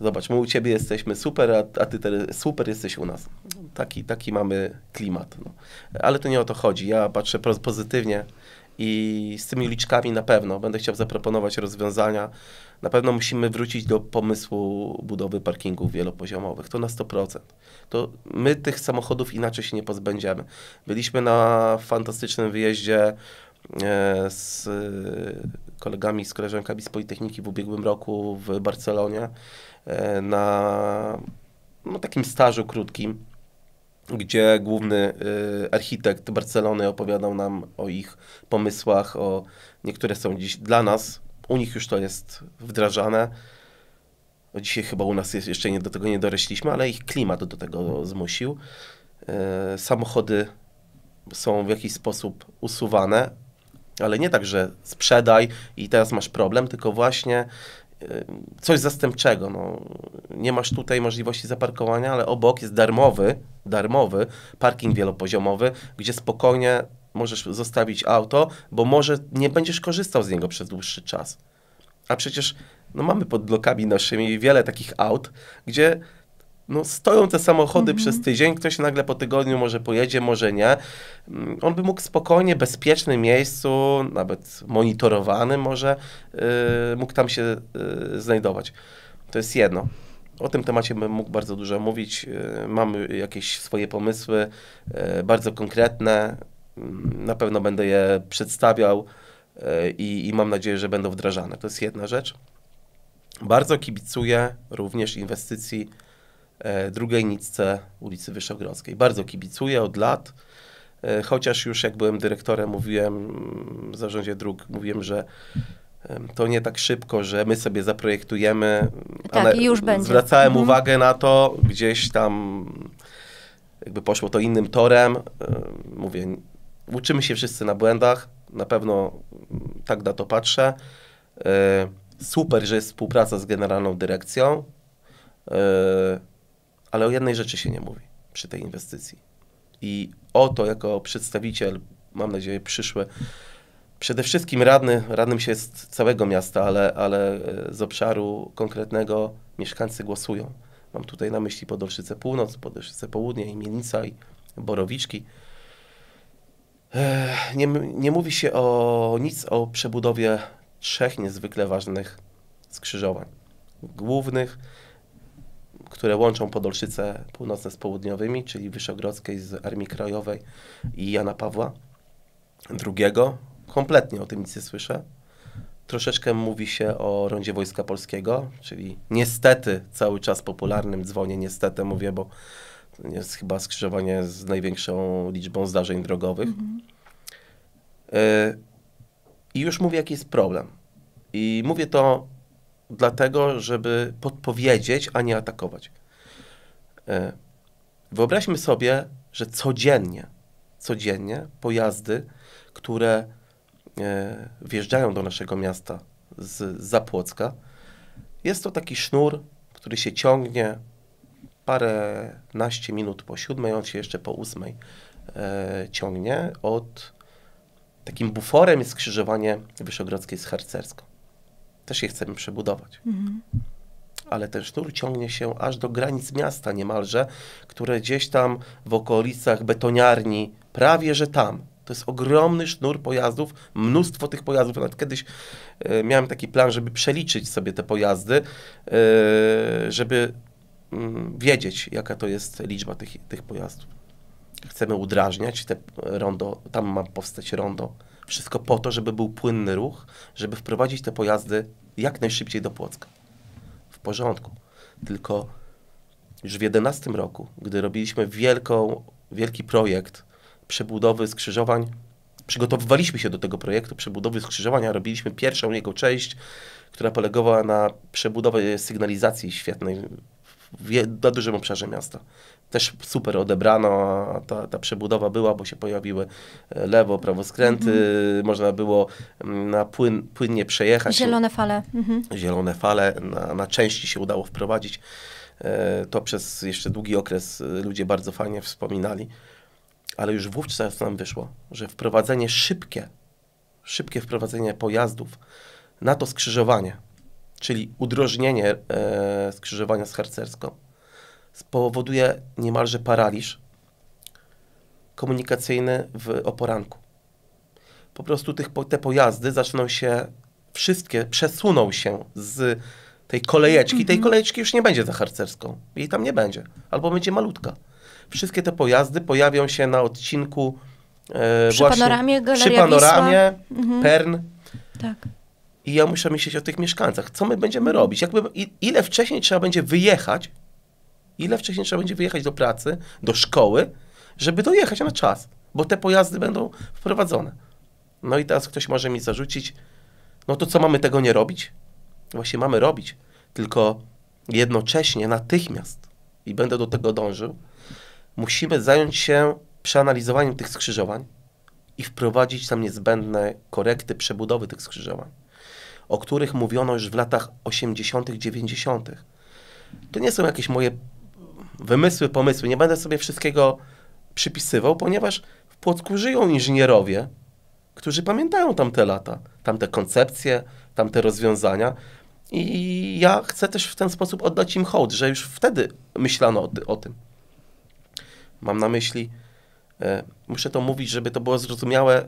zobacz, my u ciebie jesteśmy super, a, a ty super jesteś u nas. Taki, taki mamy klimat. No. Ale to nie o to chodzi. Ja patrzę pozytywnie i z tymi liczkami na pewno będę chciał zaproponować rozwiązania. Na pewno musimy wrócić do pomysłu budowy parkingów wielopoziomowych. To na 100%. To my tych samochodów inaczej się nie pozbędziemy. Byliśmy na fantastycznym wyjeździe e, z kolegami, z koleżankami z Politechniki w ubiegłym roku w Barcelonie e, na no, takim stażu krótkim gdzie główny y, architekt Barcelony opowiadał nam o ich pomysłach, o niektóre są dziś dla nas, u nich już to jest wdrażane. No dzisiaj chyba u nas jest, jeszcze nie, do tego nie dorośliśmy, ale ich klimat do tego zmusił. Y, samochody są w jakiś sposób usuwane, ale nie tak, że sprzedaj i teraz masz problem, tylko właśnie Y, coś zastępczego. No, nie masz tutaj możliwości zaparkowania, ale obok jest darmowy, darmowy parking wielopoziomowy, gdzie spokojnie możesz zostawić auto, bo może nie będziesz korzystał z niego przez dłuższy czas. A przecież no, mamy pod blokami naszymi wiele takich aut, gdzie no, stoją te samochody mhm. przez tydzień, ktoś nagle po tygodniu może pojedzie, może nie. Mm, on by mógł spokojnie, bezpiecznym miejscu, nawet monitorowanym może, yy, mógł tam się yy, znajdować. To jest jedno. O tym temacie bym mógł bardzo dużo mówić. Y, mamy jakieś swoje pomysły, y, bardzo konkretne. Mm, na pewno będę je przedstawiał y, i, i mam nadzieję, że będą wdrażane. To jest jedna rzecz. Bardzo kibicuję również inwestycji E, drugiej nitce ulicy Wyszogrodzkiej. Bardzo kibicuję od lat, e, chociaż już jak byłem dyrektorem, mówiłem mm, w zarządzie dróg, mówiłem, że to nie tak szybko, że my sobie zaprojektujemy. Tak, i już będzie. Zwracałem mhm. uwagę na to, gdzieś tam jakby poszło to innym torem. E, mówię, uczymy się wszyscy na błędach, na pewno mm, tak na to patrzę. Super, że jest współpraca z generalną dyrekcją. Ale o jednej rzeczy się nie mówi przy tej inwestycji. I o to jako przedstawiciel, mam nadzieję, przyszły, przede wszystkim radny, radnym się z całego miasta, ale, ale e, z obszaru konkretnego mieszkańcy głosują. Mam tutaj na myśli Podolszyce Północ, Podolszyce Południe, Imienica i Borowiczki. E, nie, nie mówi się o nic o przebudowie trzech niezwykle ważnych skrzyżowań. Głównych, które łączą Podolszyce północne z południowymi, czyli Wyszogrodzkiej z Armii Krajowej i Jana Pawła II. Kompletnie o tym nic nie słyszę. Troszeczkę mówi się o Rondzie Wojska Polskiego, czyli niestety cały czas popularnym dzwonie, niestety mówię, bo jest chyba skrzyżowanie z największą liczbą zdarzeń drogowych. Mhm. Y- I już mówię, jaki jest problem. I mówię to dlatego, żeby podpowiedzieć, a nie atakować. E, wyobraźmy sobie, że codziennie, codziennie pojazdy, które e, wjeżdżają do naszego miasta z Zapłocka, jest to taki sznur, który się ciągnie parę naście minut po siódmej, on się jeszcze po ósmej e, ciągnie. Od takim buforem jest skrzyżowanie Wyszogrodzkiej z Harcerską też je chcemy przebudować. Mhm. Ale ten sznur ciągnie się aż do granic miasta niemalże, które gdzieś tam w okolicach betoniarni, prawie że tam. To jest ogromny sznur pojazdów, mnóstwo tych pojazdów. Nawet kiedyś y, miałem taki plan, żeby przeliczyć sobie te pojazdy, y, żeby y, wiedzieć, jaka to jest liczba tych, tych pojazdów. Chcemy udrażniać te rondo, tam ma powstać rondo wszystko po to, żeby był płynny ruch, żeby wprowadzić te pojazdy jak najszybciej do Płocka. W porządku. Tylko już w jedenastym roku, gdy robiliśmy wielką, wielki projekt przebudowy skrzyżowań, przygotowywaliśmy się do tego projektu przebudowy skrzyżowania, robiliśmy pierwszą jego część, która polegała na przebudowie sygnalizacji świetnej na dużym obszarze miasta. Też super odebrano, ta, ta przebudowa była, bo się pojawiły e, lewo, prawo skręty, mhm. można było mm, na płyn, płynnie przejechać. Zielone
fale. Mhm.
Zielone fale, na, na części się udało wprowadzić. E, to przez jeszcze długi okres e, ludzie bardzo fajnie wspominali, ale już wówczas nam wyszło, że wprowadzenie szybkie, szybkie wprowadzenie pojazdów na to skrzyżowanie, czyli udrożnienie e, skrzyżowania z harcerską, spowoduje niemalże paraliż komunikacyjny w oporanku. Po prostu tych, te pojazdy zaczną się, wszystkie przesuną się z tej kolejeczki. Tej mhm. kolejeczki już nie będzie za harcerską. Jej tam nie będzie. Albo będzie malutka. Wszystkie te pojazdy pojawią się na odcinku e, przy właśnie, panoramie, Galeria Przy panoramie, Wisła. Mhm. Pern. Tak. I ja muszę myśleć o tych mieszkańcach. Co my będziemy robić? Jakby, ile wcześniej trzeba będzie wyjechać, ile wcześniej trzeba będzie wyjechać do pracy, do szkoły, żeby dojechać na czas, bo te pojazdy będą wprowadzone. No i teraz ktoś może mi zarzucić, no to co mamy tego nie robić? Właśnie mamy robić, tylko jednocześnie, natychmiast, i będę do tego dążył, musimy zająć się przeanalizowaniem tych skrzyżowań i wprowadzić tam niezbędne korekty przebudowy tych skrzyżowań o których mówiono już w latach 80., 90. To nie są jakieś moje wymysły, pomysły. Nie będę sobie wszystkiego przypisywał, ponieważ w Płocku żyją inżynierowie, którzy pamiętają tamte lata, tamte koncepcje, tamte rozwiązania. I ja chcę też w ten sposób oddać im hołd, że już wtedy myślano o, ty, o tym. Mam na myśli, e, muszę to mówić, żeby to było zrozumiałe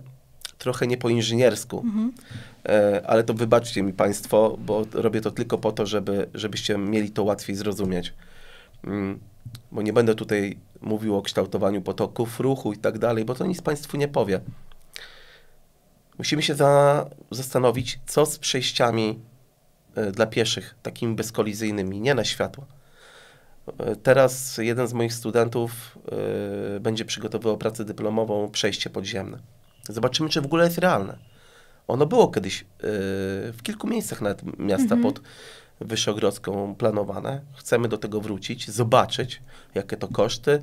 trochę nie po inżyniersku. Mhm. E, ale to wybaczcie mi Państwo, bo robię to tylko po to, żeby, żebyście mieli to łatwiej zrozumieć. Mm, bo nie będę tutaj mówił o kształtowaniu potoków ruchu i tak dalej, bo to nic Państwu nie powie. Musimy się za, zastanowić, co z przejściami e, dla pieszych, takimi bezkolizyjnymi, nie na światło. E, teraz jeden z moich studentów y, będzie przygotowywał pracę dyplomową przejście podziemne. Zobaczymy, czy w ogóle jest realne. Ono było kiedyś yy, w kilku miejscach nawet miasta mm -hmm. pod Wyszogrodzką planowane. Chcemy do tego wrócić, zobaczyć, jakie to koszty,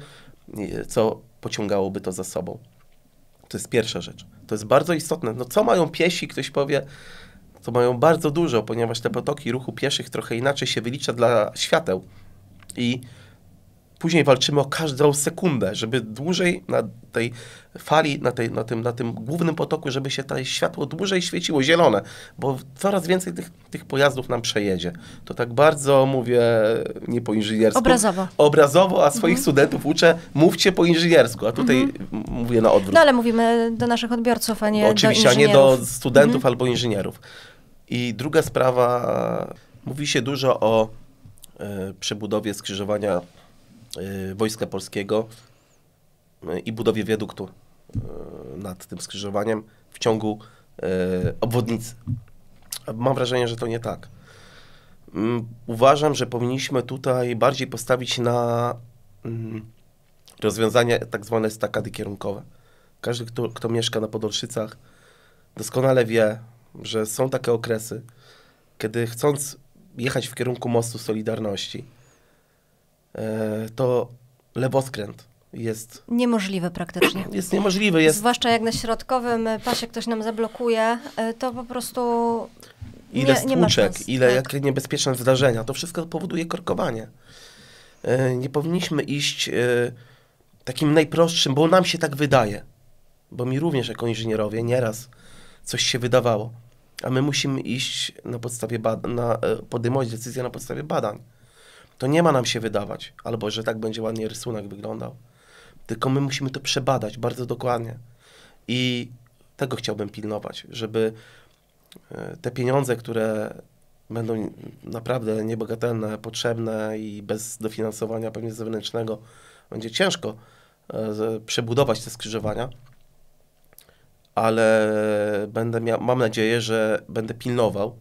co pociągałoby to za sobą. To jest pierwsza rzecz. To jest bardzo istotne. No co mają piesi? Ktoś powie, to mają bardzo dużo, ponieważ te potoki ruchu pieszych trochę inaczej się wylicza dla świateł. I Później walczymy o każdą sekundę, żeby dłużej na tej fali, na, tej, na, tym, na tym głównym potoku, żeby się to światło dłużej świeciło, zielone, bo coraz więcej tych, tych pojazdów nam przejedzie. To tak bardzo mówię nie po inżyniersku. Obrazowo. Obrazowo, a swoich mhm. studentów uczę, mówcie po inżyniersku, a tutaj mhm. mówię na odwrót. No ale
mówimy do naszych odbiorców, a nie Oczywiście, do Oczywiście, a nie do
studentów mhm. albo inżynierów. I druga sprawa, mówi się dużo o y, przebudowie skrzyżowania Y, wojska Polskiego y, i budowie wiaduktu y, nad tym skrzyżowaniem w ciągu obwodnicy. Mam wrażenie, że to nie tak. Mm, uważam, że powinniśmy tutaj bardziej postawić na mm, rozwiązania tak zwane stakady kierunkowe. Każdy, kto, kto mieszka na Podolszycach, doskonale wie, że są takie okresy, kiedy chcąc jechać w kierunku mostu Solidarności, E, to lewoskręt jest...
Niemożliwy praktycznie. Jest niemożliwy. Jest... Zwłaszcza jak na środkowym e, pasie ktoś nam zablokuje, e, to po prostu...
Ile nie, stłuczek, nie ile tak. jakie niebezpieczne zdarzenia. To wszystko powoduje korkowanie. Nie powinniśmy iść takim najprostszym, bo nam się tak wydaje. Bo mi również jako inżynierowie nieraz coś się wydawało. A my musimy iść na podstawie badań, podejmować decyzje na podstawie badań. To nie ma nam się wydawać, albo że tak będzie ładnie rysunek wyglądał. Tylko my musimy to przebadać bardzo dokładnie. I tego chciałbym pilnować, żeby e, te pieniądze, które będą naprawdę niebogatelne, potrzebne i bez dofinansowania pewnie zewnętrznego będzie ciężko e, przebudować te skrzyżowania, ale będę miał, mam nadzieję, że będę pilnował,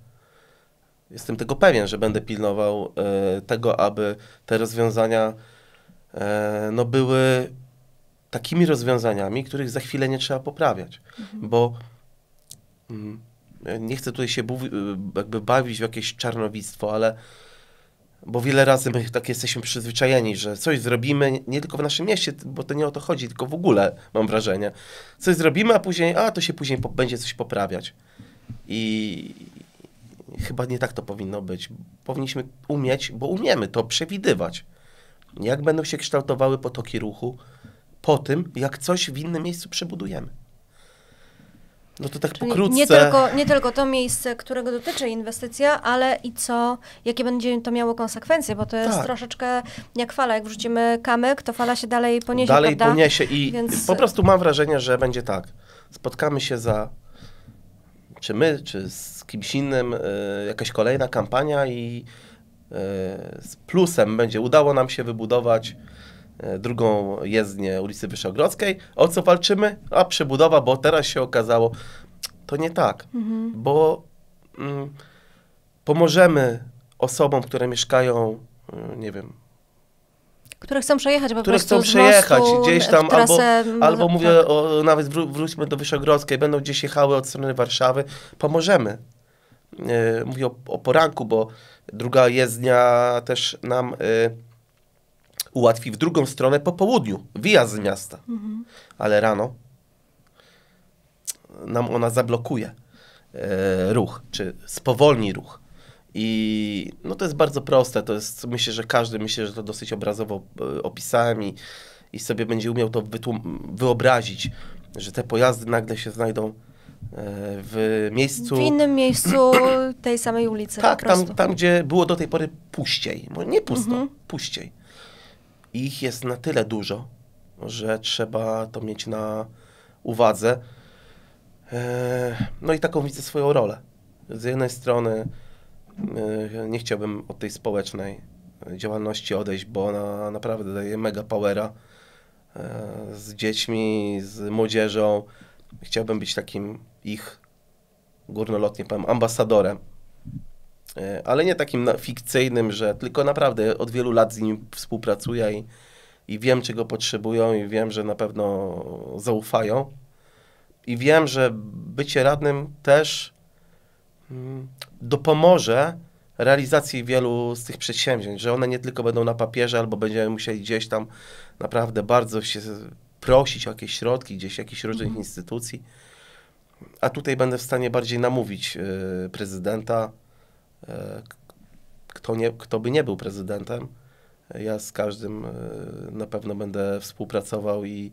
jestem tego pewien, że będę pilnował e, tego, aby te rozwiązania e, no, były takimi rozwiązaniami, których za chwilę nie trzeba poprawiać. Mhm. Bo mm, nie chcę tutaj się e, jakby bawić w jakieś czarnowictwo, ale bo wiele razy my tak jesteśmy przyzwyczajeni, że coś zrobimy, nie tylko w naszym mieście, bo to nie o to chodzi, tylko w ogóle mam wrażenie. Coś zrobimy, a później, a to się później będzie coś poprawiać. I, Chyba nie tak to powinno być. Powinniśmy umieć, bo umiemy to przewidywać. Jak będą się kształtowały potoki ruchu po tym, jak coś w innym miejscu przebudujemy. No to tak Czyli pokrótce. Nie tylko,
nie tylko to miejsce, którego dotyczy inwestycja, ale i co, jakie będzie to miało konsekwencje, bo to jest tak. troszeczkę jak fala. Jak wrzucimy kamyk, to fala się dalej poniesie. Dalej prawda? poniesie i Więc... po prostu
mam wrażenie, że będzie tak. Spotkamy się za czy my, czy z kimś innym, e, jakaś kolejna kampania i e, z plusem będzie udało nam się wybudować e, drugą jezdnię ulicy Wyszogrodzkiej. O co walczymy? A przebudowa, bo teraz się okazało, to nie tak, mhm. bo mm, pomożemy osobom, które mieszkają, nie wiem,
które chcą przejechać po które prostu chcą przejechać gdzieś tam, albo, albo mówię, tak.
o, nawet wró wróćmy do Wyszogrodzkiej, będą gdzieś jechały od strony Warszawy, pomożemy. E, mówię o, o, poranku, bo druga jezdnia też nam e, ułatwi w drugą stronę po południu, wyjazd z miasta. Mhm. Ale rano nam ona zablokuje e, ruch, czy spowolni ruch. I no to jest bardzo proste, to jest, myślę, że każdy, myślę, że to dosyć obrazowo e, opisałem i, i sobie będzie umiał to wyobrazić, że te pojazdy nagle się znajdą e, w miejscu... W innym miejscu
tej samej ulicy. Tak, tam, tam
gdzie było do tej pory puściej, nie pusto, mhm. puściej. I ich jest na tyle dużo, że trzeba to mieć na uwadze. E, no i taką widzę swoją rolę. Z jednej strony E, nie chciałbym od tej społecznej działalności odejść, bo ona naprawdę daje mega powera e, z dziećmi, z młodzieżą. Chciałbym być takim ich, górnolotnie powiem, ambasadorem. E, ale nie takim fikcyjnym, że tylko naprawdę od wielu lat z nim współpracuję i, i wiem, czego potrzebują, i wiem, że na pewno zaufają. I wiem, że bycie radnym też mm, dopomoże realizacji wielu z tych przedsięwzięć, że one nie tylko będą na papierze, albo będziemy musieli gdzieś tam naprawdę bardzo się prosić o jakieś środki, gdzieś jakichś różnych mhm. instytucji. A tutaj będę w stanie bardziej namówić e, prezydenta, e, kto, nie, kto by nie był prezydentem. Ja z każdym e, na pewno będę współpracował i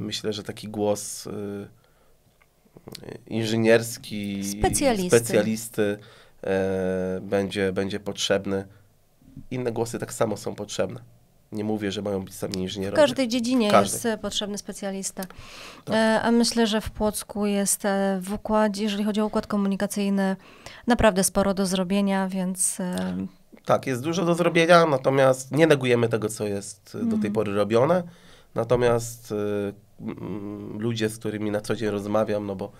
myślę, że taki głos inżynierski specjalisty, specjalisty e, będzie, będzie potrzebny. Inne głosy tak samo są potrzebne. Nie mówię, że mają być sami inżynierowie. W każdej dziedzinie w każdej.
jest potrzebny specjalista. Tak. E, a myślę, że w Płocku jest e, w układzie, jeżeli chodzi o układ komunikacyjny, naprawdę sporo do zrobienia, więc. E,
tak, jest dużo do zrobienia, natomiast nie negujemy tego, co jest do tej mhm. pory robione. Natomiast y, ludzie, z którymi na co dzień rozmawiam, no bo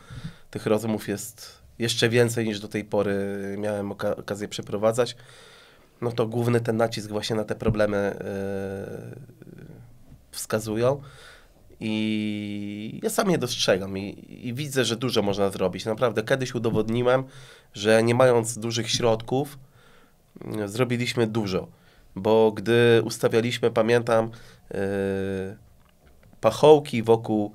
tych rozmów jest jeszcze więcej niż do tej pory miałem okazję przeprowadzać, no to główny ten nacisk właśnie na te problemy y, wskazują. I ja sam je dostrzegam i, i, widzę, że dużo można zrobić. Naprawdę, kiedyś udowodniłem, że nie mając dużych środków, zrobiliśmy dużo. Bo gdy ustawialiśmy, pamiętam, E, pachołki wokół,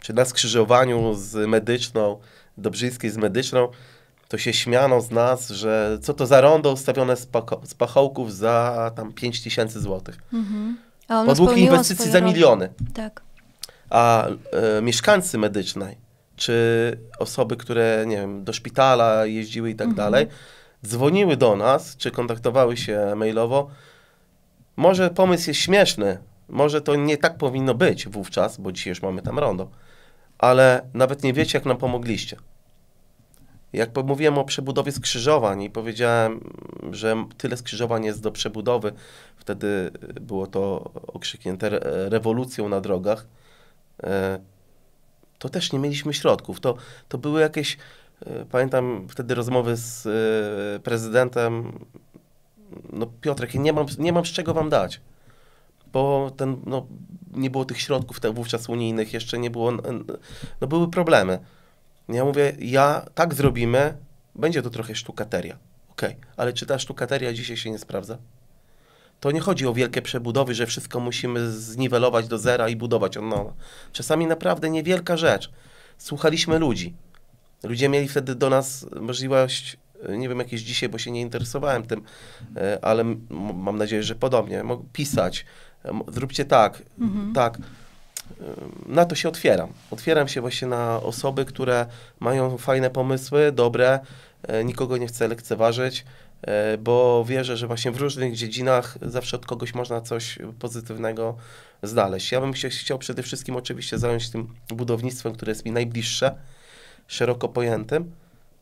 czy e, na skrzyżowaniu z medyczną, Dobrzyńskiej z medyczną, to się śmiano z nas, że co to za rondo ustawione z, pako- z pachołków za tam 5 tysięcy złotych. Mhm. Po dwóch inwestycji za miliony. Tak. A e, mieszkańcy medycznej, czy osoby, które, nie wiem, do szpitala jeździły i tak mhm. dalej, dzwoniły do nas, czy kontaktowały się mailowo, może pomysł jest śmieszny, może to nie tak powinno być wówczas, bo dzisiaj już mamy tam rondo, ale nawet nie wiecie, jak nam pomogliście. Jak mówiłem o przebudowie skrzyżowań i powiedziałem, że tyle skrzyżowań jest do przebudowy, wtedy było to okrzyknięte rewolucją na drogach, e, to też nie mieliśmy środków. To, to były jakieś, e, pamiętam wtedy rozmowy z e, prezydentem no Piotrek, nie mam, nie mam z czego wam dać. Bo ten, no, nie było tych środków wówczas unijnych, jeszcze nie było, no były problemy. Ja mówię, ja tak zrobimy, będzie to trochę sztukateria. Okej, okay. ale czy ta sztukateria dzisiaj się nie sprawdza? To nie chodzi o wielkie przebudowy, że wszystko musimy zniwelować do zera i budować od nowa. Czasami naprawdę niewielka rzecz. Słuchaliśmy ludzi. Ludzie mieli wtedy do nas możliwość nie wiem jakieś dzisiaj, bo się nie interesowałem tym, e, ale mam nadzieję, że podobnie, mogę pisać, zróbcie tak, mhm. tak. E, na to się otwieram. Otwieram się właśnie na osoby, które mają fajne pomysły, dobre, e, nikogo nie chcę lekceważyć, bo wierzę, że właśnie w różnych dziedzinach zawsze od kogoś można coś pozytywnego znaleźć. Ja bym się chciał przede wszystkim oczywiście zająć tym budownictwem, które jest mi najbliższe, szeroko pojętym,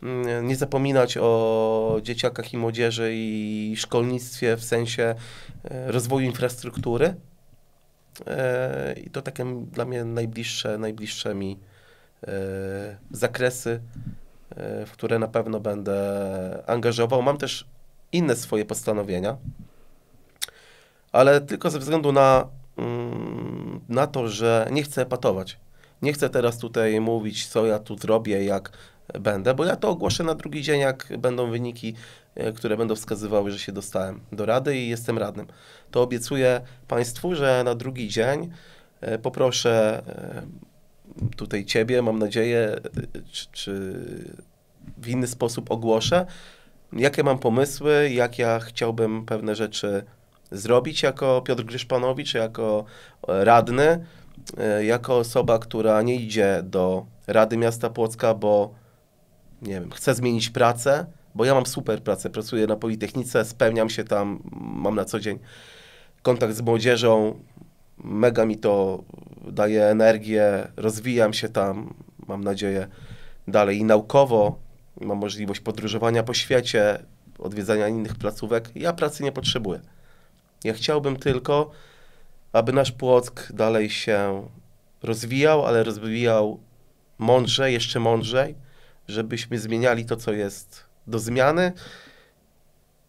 Mm, nie zapominać o dzieciakach i młodzieży i szkolnictwie w sensie e, rozwoju infrastruktury. E, I to takie dla mnie najbliższe, najbliższe mi e, zakresy, w które na pewno będę angażował. Mam też inne swoje postanowienia, ale tylko ze względu na, mm, na to, że nie chcę patować, Nie chcę teraz tutaj mówić, co ja tu zrobię, jak będę, bo ja to ogłoszę na drugi dzień, jak będą wyniki, e, które będą wskazywały, że się dostałem do rady i jestem radnym. To obiecuję Państwu, że na drugi dzień e, poproszę e, tutaj Ciebie, mam nadzieję, czy, czy w inny sposób ogłoszę, jakie mam pomysły, jak ja chciałbym pewne rzeczy zrobić jako Piotr Gryszpanowicz, jako radny, jako osoba, która nie idzie do Rady Miasta Płocka, bo nie wiem, chcę zmienić pracę, bo ja mam super pracę, pracuję na Politechnice, spełniam się tam, mam na co dzień kontakt z młodzieżą, mega mi to daje energię, rozwijam się tam, mam nadzieję, dalej i naukowo, mam możliwość podróżowania po świecie, odwiedzania innych placówek. Ja pracy nie potrzebuję. Ja chciałbym tylko, aby nasz Płock dalej się rozwijał, ale rozwijał mądrze, jeszcze mądrzej, żebyśmy zmieniali to, co jest do zmiany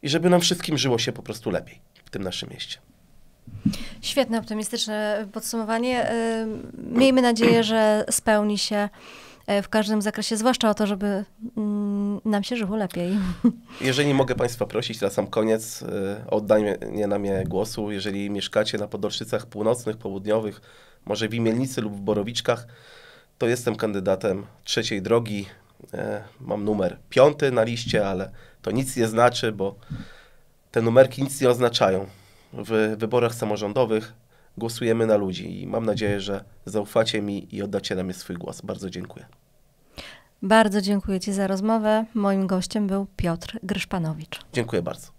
i żeby nam wszystkim żyło się po prostu lepiej w tym naszym mieście.
Świetne, optymistyczne podsumowanie. E, miejmy nadzieję, że spełni się e, w każdym zakresie, zwłaszcza o to, żeby mm, nam się żyło lepiej.
Jeżeli mogę Państwa prosić na sam koniec e, o oddanie na mnie głosu, jeżeli mieszkacie na Podolszycach Północnych, Południowych, może w Imielnicy lub w Borowiczkach, to jestem kandydatem trzeciej drogi. E, mam numer piąty na liście, ale to nic nie znaczy, bo te numerki nic nie oznaczają. W wyborach samorządowych głosujemy na ludzi i mam nadzieję, że zaufacie mi i oddacie na mnie swój głos. Bardzo dziękuję.
Bardzo dziękuję Ci za rozmowę. Moim gościem był Piotr Gryszpanowicz.
Dziękuję bardzo.